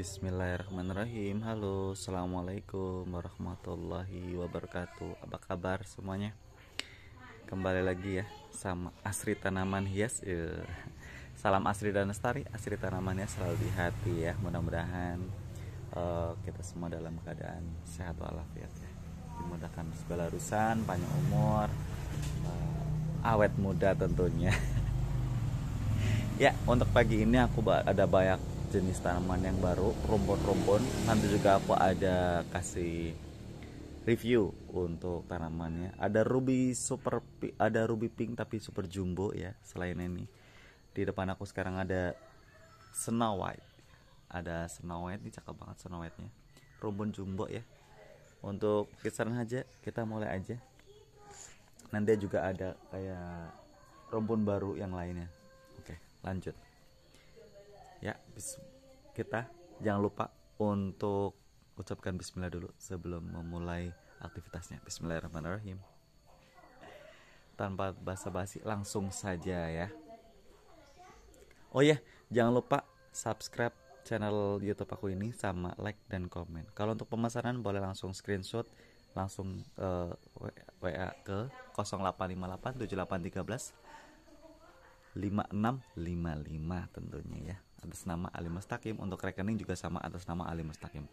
Bismillahirrahmanirrahim Halo Assalamualaikum warahmatullahi wabarakatuh Apa kabar semuanya Kembali lagi ya Sama Asri Tanaman Hias iya. Salam Asri dan Lestari Asri tanamannya selalu di hati ya Mudah-mudahan eh, kita semua dalam keadaan sehat walafiat ya Dimudahkan segala urusan, panjang umur eh, Awet muda tentunya Ya, untuk pagi ini aku ada banyak jenis tanaman yang baru rumpon-rumpon nanti juga aku ada kasih review untuk tanamannya ada ruby super ada ruby pink tapi super jumbo ya selain ini di depan aku sekarang ada snow white ada snow white ini cakep banget snow white nya rumpon jumbo ya untuk kisaran aja kita mulai aja nanti juga ada kayak rumpun baru yang lainnya oke lanjut ya bis kita jangan lupa untuk ucapkan bismillah dulu sebelum memulai aktivitasnya. Bismillahirrahmanirrahim. Tanpa basa-basi langsung saja ya. Oh ya, jangan lupa subscribe channel YouTube aku ini sama like dan komen. Kalau untuk pemesanan boleh langsung screenshot langsung uh, eh, WA ke 0858 7813 tentunya ya atas nama Ali Mustaqim untuk rekening juga sama atas nama Ali Mustaqim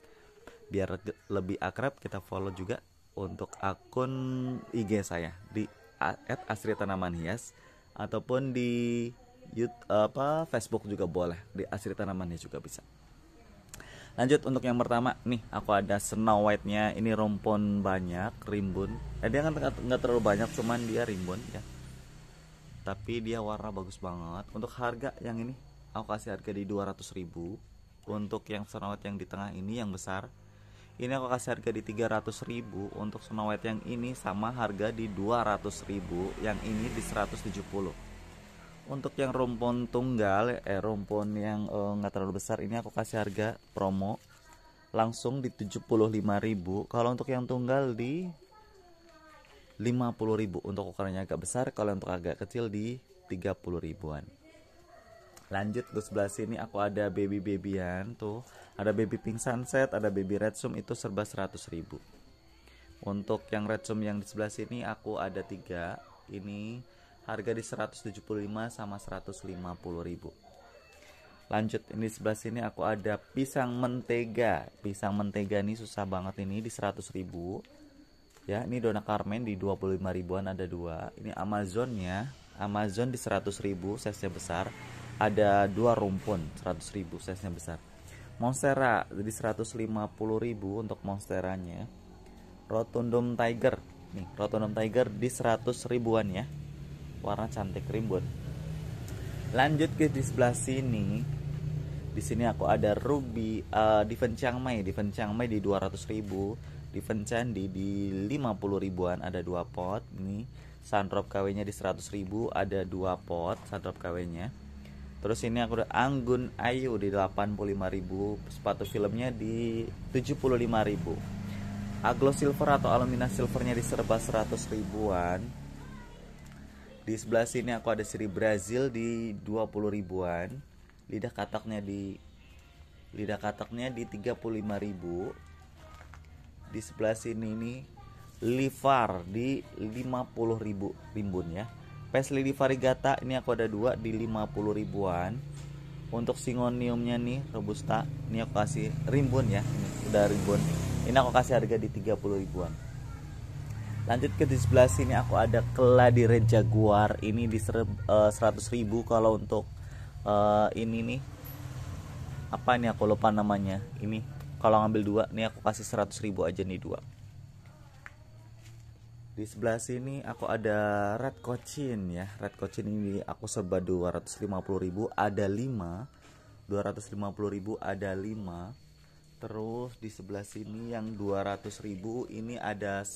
biar lebih akrab kita follow juga untuk akun IG saya di @asritanamanhias ataupun di YouTube, apa Facebook juga boleh di Asri Tanaman Hias juga bisa lanjut untuk yang pertama nih aku ada Snow White nya ini rompon banyak rimbun eh, dia kan nggak terlalu banyak cuman dia rimbun ya tapi dia warna bagus banget untuk harga yang ini aku kasih harga di 200 ribu untuk yang senawet yang di tengah ini yang besar ini aku kasih harga di 300 ribu untuk senawet yang ini sama harga di 200 ribu yang ini di 170 untuk yang rompon tunggal eh rompon yang eh, nggak eh, terlalu besar ini aku kasih harga promo langsung di 75.000 kalau untuk yang tunggal di 50.000 untuk ukurannya agak besar kalau untuk agak kecil di 30 ribuan lanjut ke sebelah sini aku ada baby babyan tuh ada baby pink sunset ada baby red zoom itu serba 100.000 untuk yang red zoom yang di sebelah sini aku ada tiga ini harga di 175 sama 150.000 lanjut ini sebelah sini aku ada pisang mentega pisang mentega ini susah banget ini di 100.000 ya ini dona carmen di 25 ribuan ada dua ini amazonnya amazon di 100.000 ribu size besar ada dua rumpun 100 ribu size nya besar Monstera jadi 150 ribu untuk Monsteranya Rotundum Tiger nih Rotundum Tiger di 100 ribuan ya warna cantik rimbun lanjut ke di sebelah sini di sini aku ada Ruby uh, di Vencang Mai di Vencang Mai di 200 ribu di Vencandi di 50 ribuan ada dua pot nih sandrop KW nya di 100 ribu ada dua pot sandrop KW nya Terus ini aku udah Anggun Ayu di 85.000, sepatu filmnya di 75.000. Aglo Silver atau alumina silvernya di serba 100 ribuan. Di sebelah sini aku ada Siri Brazil di 20 ribuan. Lidah kataknya di lidah kataknya di 35.000. Di sebelah sini ini Livar di 50.000 rimbun ya Pes di Varigata ini aku ada dua di 50 ribuan. Untuk singoniumnya nih Robusta, ini aku kasih rimbun ya. Ini udah rimbun. Ini aku kasih harga di 30 ribuan. Lanjut ke di sebelah sini aku ada Keladi Red Jaguar. Ini di 100 eh, ribu kalau untuk uh, ini nih. Apa ini aku lupa namanya. Ini kalau ngambil dua, ini aku kasih 100 ribu aja nih dua. Di sebelah sini aku ada red cochin ya. Red cochin ini aku serba 250.000 ada 5. 250.000 ada 5. Terus di sebelah sini yang 200.000 ini ada 1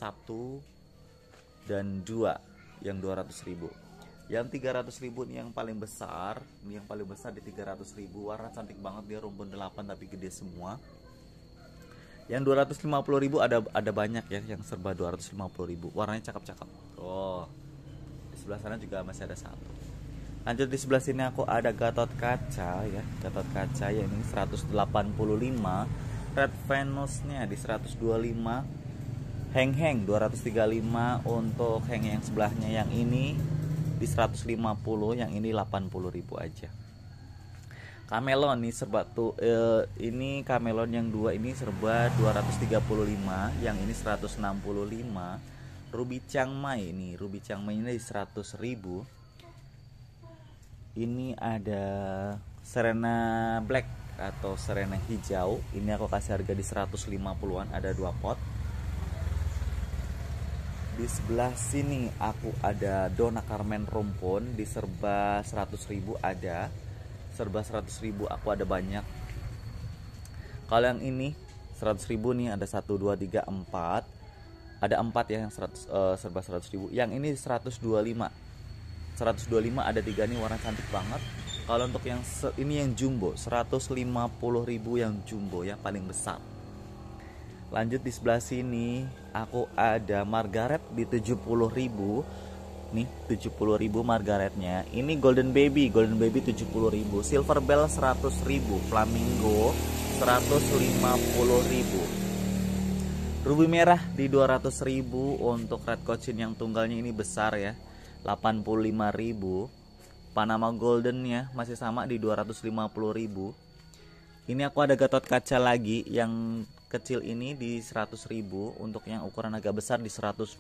dan 2 yang 200.000. Yang 300.000 ini yang paling besar, ini yang paling besar di 300.000 warna cantik banget dia rumpun 8 tapi gede semua yang 250.000 ada ada banyak ya yang serba 250.000. warnanya cakep-cakep oh di sebelah sana juga masih ada satu lanjut di sebelah sini aku ada Gatot Kaca ya Gatot Kaca yang ini 185 Red Venusnya di 125 Heng Heng 235 untuk Heng yang sebelahnya yang ini di 150 yang ini 80.000 aja Camelon nih serba tuh eh, ini Camelon yang dua ini serba 235, yang ini 165. Ruby Chiang Mai ini, Ruby Chiang Mai ini 100.000. Ini ada Serena Black atau Serena hijau. Ini aku kasih harga di 150-an ada dua pot. Di sebelah sini aku ada Dona Carmen Rompon di serba ribu ada serba 100 ribu aku ada banyak kalau yang ini 100 ribu nih ada 1, 2, 3, 4 ada 4 ya yang 100, uh, eh, serba 100 ribu yang ini 125 125 ada tiga nih warna cantik banget kalau untuk yang ini yang jumbo 150 ribu yang jumbo yang paling besar lanjut di sebelah sini aku ada Margaret di 70 ribu nih 70.000 margaretnya ini golden baby golden baby 70.000 silver bell 100.000 flamingo 150.000 ruby merah di 200.000 untuk red cochin yang tunggalnya ini besar ya 85.000 Panama golden ya masih sama di 250.000 ini aku ada gatot kaca lagi yang kecil ini di 100.000 untuk yang ukuran agak besar di 125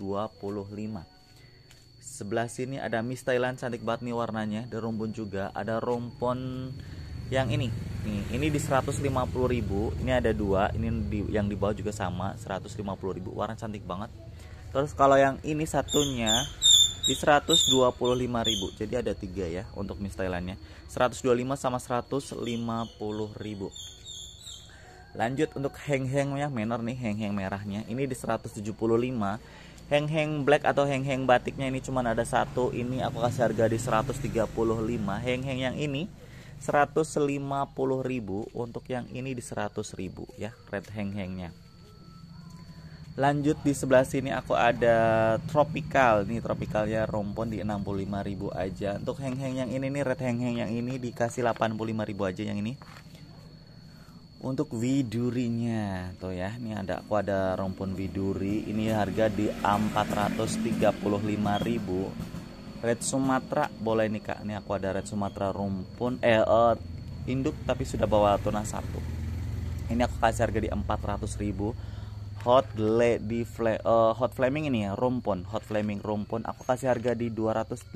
Sebelah sini ada Miss Thailand cantik banget nih warnanya, ada rumpun juga, ada rompon yang ini. Nih, ini di 150.000, ini ada dua, ini di, yang di bawah juga sama 150.000, warna cantik banget. Terus kalau yang ini satunya di 125.000. Jadi ada tiga ya untuk Miss Thailandnya. 125 sama 150.000. Lanjut untuk heng-hengnya, menor nih heng-heng merahnya. Ini di 175 heng-heng black atau heng-heng batiknya ini cuman ada satu ini aku kasih harga di 135 heng-heng yang ini 150.000 untuk yang ini di 100.000 ya red heng-hengnya lanjut di sebelah sini aku ada tropical nih tropicalnya rompon di 65.000 aja untuk heng-heng yang ini nih red heng-heng yang ini dikasih 85.000 aja yang ini untuk widurinya tuh ya ini ada aku ada rompon widuri ini harga di 435.000 red sumatra, boleh nih kak ini aku ada red sumatra rompon, eh uh, induk tapi sudah bawa tunas satu ini aku kasih harga di 400.000 hot lady fla uh, eh, hot flaming ini ya rompon, hot flaming rompon, aku kasih harga di 250.000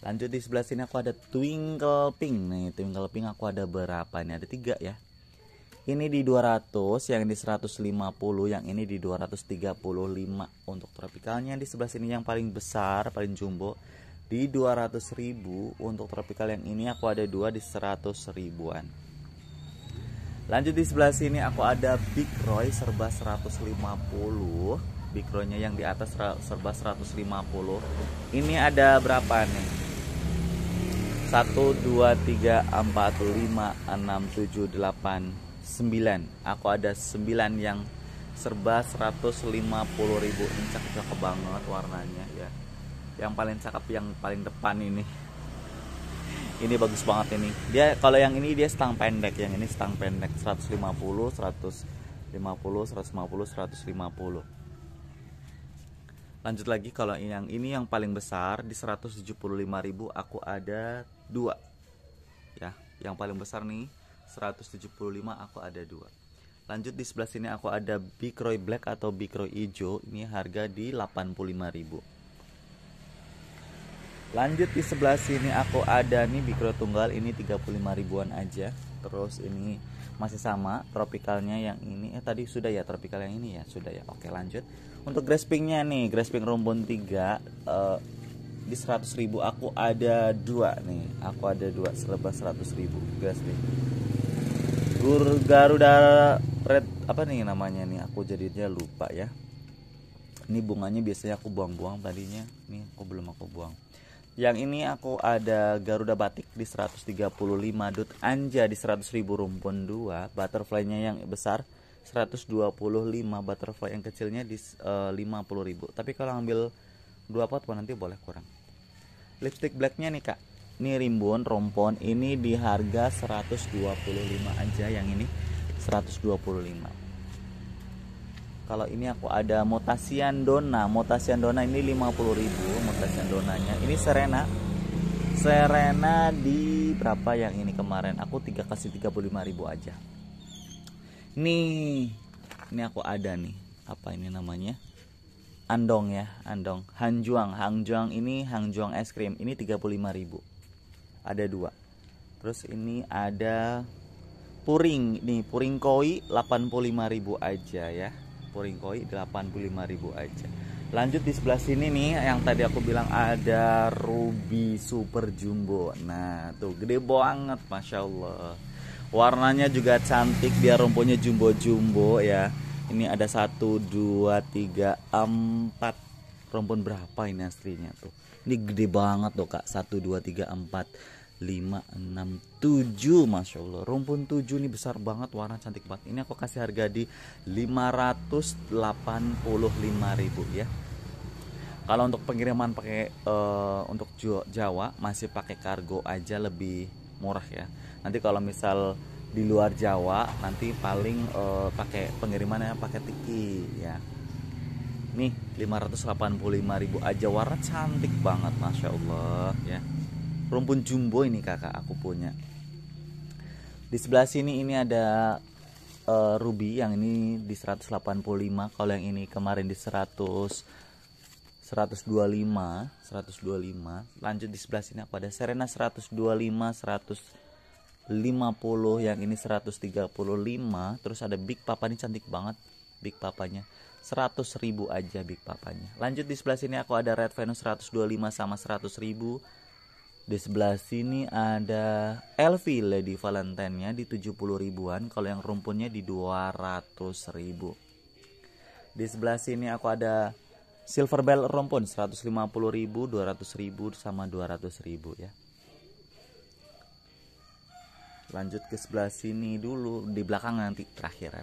lanjut di sebelah sini aku ada twinkle pink nih twinkle pink aku ada berapa nih ada tiga ya ini di 200 yang di 150 yang ini di 235 untuk tropicalnya di sebelah sini yang paling besar paling jumbo di 200 ribu untuk tropical yang ini aku ada dua di 100 ribuan lanjut di sebelah sini aku ada Big Roy serba 150 Big Roy nya yang di atas serba 150 ini ada berapa nih 1 2 3 4 5 6 7 8 9. Aku ada 9 yang serba 150 ribu Ini cakep, cakep banget warnanya ya. Yang paling cakep yang paling depan ini. Ini bagus banget ini. Dia kalau yang ini dia stang pendek, yang ini stang pendek 150 150 150. 150 lanjut lagi kalau yang ini yang paling besar di 175.000 aku ada dua ya yang paling besar nih 175 aku ada dua lanjut di sebelah sini aku ada Big Black atau Big Roy Ijo ini harga di 85.000 Lanjut di sebelah sini aku ada nih Bikro tunggal ini 35 ribuan aja. Terus ini masih sama tropicalnya yang ini eh tadi sudah ya tropical yang ini ya sudah ya oke lanjut untuk graspingnya nih grasping rumpun 3 uh, eh, di 100 ribu aku ada dua nih aku ada dua selebar 100 ribu grasping Gur Garuda Red apa nih namanya nih aku jadinya lupa ya ini bunganya biasanya aku buang-buang tadinya nih aku belum aku buang yang ini aku ada Garuda Batik di 135 Dut Anja di 100.000 rumpun 2 Butterfly-nya yang besar 125 Butterfly yang kecilnya di eh, uh, 50.000 Tapi kalau ambil 2 pot nanti boleh kurang Lipstick blacknya nih kak Ini rimbun rompon Ini di harga 125 aja yang ini 125 kalau ini aku ada motasian dona motasian dona ini 50.000 motasian donanya ini serena serena di berapa yang ini kemarin aku tiga kasih ribu aja nih ini aku ada nih apa ini namanya andong ya andong hanjuang hanjuang ini hanjuang es krim ini ribu. ada dua terus ini ada puring nih puring koi 85.000 aja ya puring Puringkoi 85.000 aja. Lanjut di sebelah sini nih yang tadi aku bilang ada Ruby Super Jumbo. Nah, tuh gede banget Masya Allah Warnanya juga cantik biar rumpunya jumbo-jumbo ya. Ini ada 1 2 3 4 rumpun berapa ini aslinya tuh. Ini gede banget tuh Kak. 1 2 3 4 5, 6, 7 Masya Allah Rumpun 7 ini besar banget Warna cantik banget Ini aku kasih harga di 585 ribu ya Kalau untuk pengiriman pakai uh, Untuk Jawa Masih pakai kargo aja lebih murah ya Nanti kalau misal di luar Jawa Nanti paling uh, pakai pengirimannya pakai tiki ya Nih 585 ribu aja Warna cantik banget Masya Allah ya rumpun jumbo ini kakak aku punya di sebelah sini ini ada uh, ruby yang ini di 185 kalau yang ini kemarin di 100 125 125 lanjut di sebelah sini aku ada Serena 125 50 yang ini 135 terus ada Big Papa ini cantik banget Big Papanya 100 ribu aja Big Papanya lanjut di sebelah sini aku ada Red Venus 125 sama 100 ribu di sebelah sini ada Elvi Lady Valentine-nya di 70 ribuan, kalau yang rumpunnya di 200 ribu. Di sebelah sini aku ada Silver Bell rumpun 150 ribu, 200 ribu, sama 200 ribu ya. Lanjut ke sebelah sini dulu, di belakang nanti terakhiran.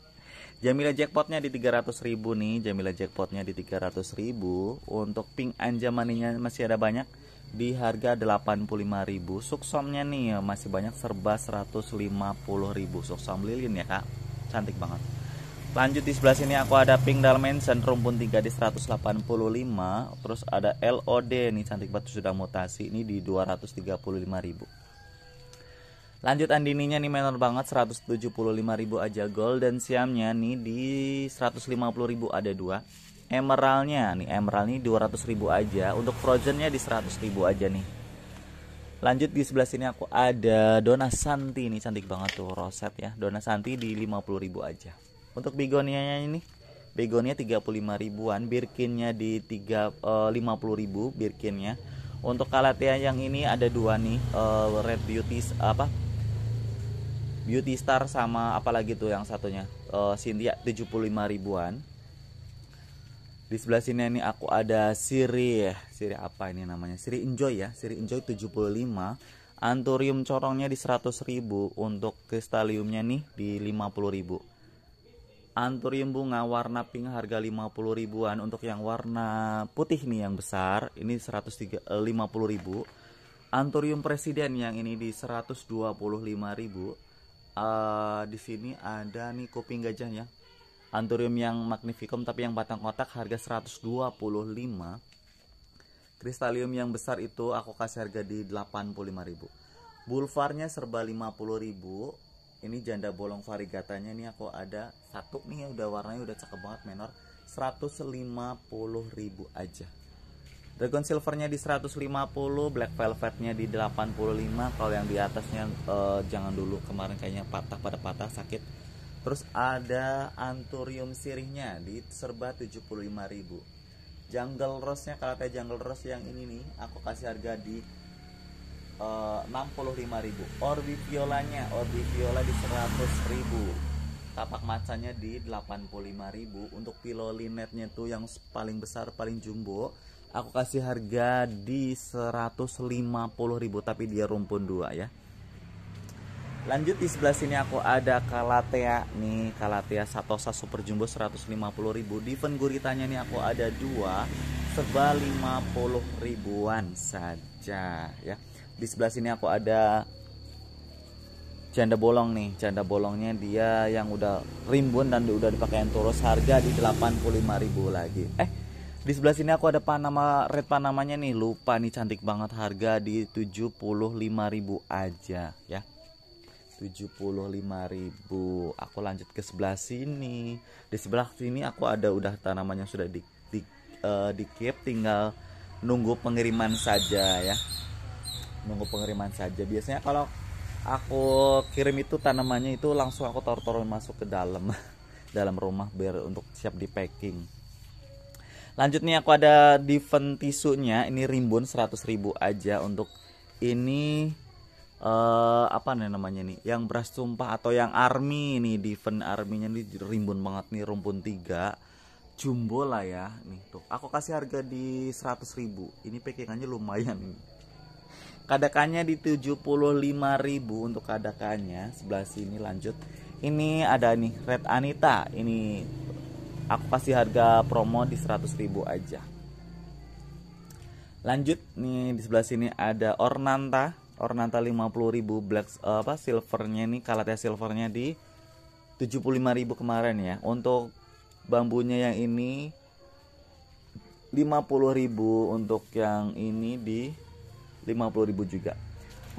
Jamila jackpotnya di 300 ribu nih Jamila jackpotnya di 300 ribu Untuk pink anjamaninya masih ada banyak di harga 85.000 suksomnya nih eh, masih banyak serba 150.000 suksom lilin ya kak cantik banget lanjut di sebelah sini aku ada pink dalmatian rumpun 3 di 185 terus ada LOD nih cantik banget sudah mutasi ini di 235.000 lanjut andininya nih menor banget 175.000 aja golden siamnya nih di 150.000 ada dua emeraldnya nih emerald ini 200 ribu aja untuk frozennya di 100 ribu aja nih lanjut di sebelah sini aku ada dona santi ini cantik banget tuh roset ya dona santi di 50 ribu aja untuk begonianya ini begonia 35 ribuan birkinnya di 3, eh, 50 ribu birkinnya untuk kalatea yang ini ada dua nih eh, red beauty apa beauty star sama apalagi tuh yang satunya uh, Cynthia 75 ribuan di sebelah sini ini aku ada Siri ya. Siri apa ini namanya? Siri Enjoy ya. Siri Enjoy 75. Anturium corongnya di 100.000 untuk kristaliumnya nih di 50.000. Anturium bunga warna pink harga 50 ribuan untuk yang warna putih nih yang besar ini 150.000 eh, ribu Anturium presiden yang ini di 125 ribu uh, di sini ada nih kuping gajahnya Anturium yang magnificum tapi yang batang kotak harga 125. Kristalium yang besar itu aku kasih harga di 85.000. Bulvarnya serba 50.000. Ini janda bolong varigatanya ini aku ada satu nih ya udah warnanya udah cakep banget menor 150.000 aja. Dragon silvernya di 150, black velvetnya di 85. Kalau yang di atasnya eh, jangan dulu kemarin kayaknya patah pada patah sakit Terus ada anturium sirihnya di serba 75.000. Jungle Rose-nya Kalate Jungle Rose yang ini nih aku kasih harga di eh, uh, 65.000. Orbi Violanya, Orbi Viola di 100.000. Tapak macanya di 85.000. Untuk pilolinetnya tuh yang paling besar, paling jumbo, aku kasih harga di 150.000 tapi dia rumpun dua ya. Lanjut di sebelah sini aku ada Kalatea nih, Kalatea Satosa Super Jumbo 150.000. Di Guritanya nih aku ada dua serba 50 ribuan saja ya. Di sebelah sini aku ada janda bolong nih. Janda bolongnya dia yang udah rimbun dan udah dipakai terus harga di 85.000 lagi. Eh, di sebelah sini aku ada Panama Red Panamanya nih. Lupa nih cantik banget harga di 75.000 aja ya ribu. Aku lanjut ke sebelah sini. Di sebelah sini aku ada udah tanaman yang sudah di di, uh, di keep tinggal nunggu pengiriman saja ya. Nunggu pengiriman saja. Biasanya kalau aku kirim itu tanamannya itu langsung aku taruh-taruh masuk ke dalam dalam rumah biar untuk siap di packing. Lanjut nih aku ada diven tisunya, ini rimbun 100.000 aja untuk ini uh, apa nih namanya nih yang beras tumpah atau yang army nih di fan arminya nih rimbun banget nih rumpun tiga jumbo lah ya nih tuh aku kasih harga di 100 ribu ini packingannya lumayan nih kadakannya di 75 ribu untuk kadakannya sebelah sini lanjut ini ada nih Red Anita ini aku kasih harga promo di 100 ribu aja lanjut nih di sebelah sini ada Ornanta Ornata 50.000 black uh, apa silvernya ini kalatnya silvernya di 75.000 kemarin ya. Untuk bambunya yang ini 50.000 untuk yang ini di 50.000 juga.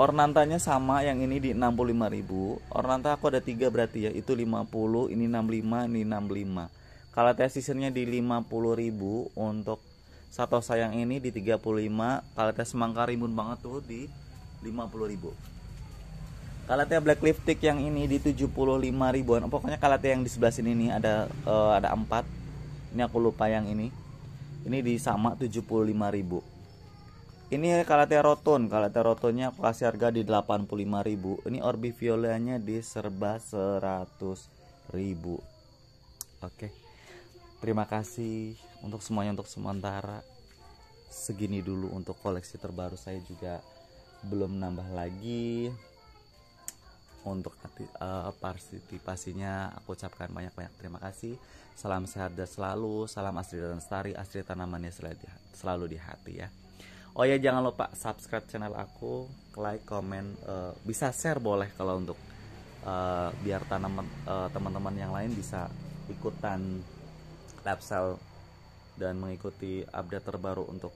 Ornantanya sama yang ini di 65.000. Ornanta aku ada 3 berarti ya. Itu 50, ini 65, ini 65. Kalatnya seasonnya di 50.000 untuk satu sayang ini di 35, tes semangka rimbun banget tuh di 50.000 Kalatea Black Lipstick yang ini di 75 ribuan oh, pokoknya Kalatea yang di sebelah sini nih ada uh, ada 4 ini aku lupa yang ini ini di sama 75 ribu ini Kalatea Roton Kalatea Rotonnya aku kasih harga di 85 ribu ini Orbi Violanya di serba 100 ribu oke terima kasih untuk semuanya untuk sementara segini dulu untuk koleksi terbaru saya juga belum nambah lagi untuk uh, partisipasinya aku ucapkan banyak-banyak terima kasih salam sehat dan selalu salam asri dan lestari asri tanamannya selalu di hati ya oh ya jangan lupa subscribe channel aku like comment eh, bisa share boleh kalau untuk eh, biar tanaman teman-teman yang lain bisa ikutan lapsel dan mengikuti update terbaru untuk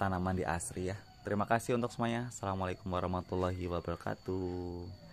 tanaman di asri ya Terima kasih untuk semuanya. Assalamualaikum warahmatullahi wabarakatuh.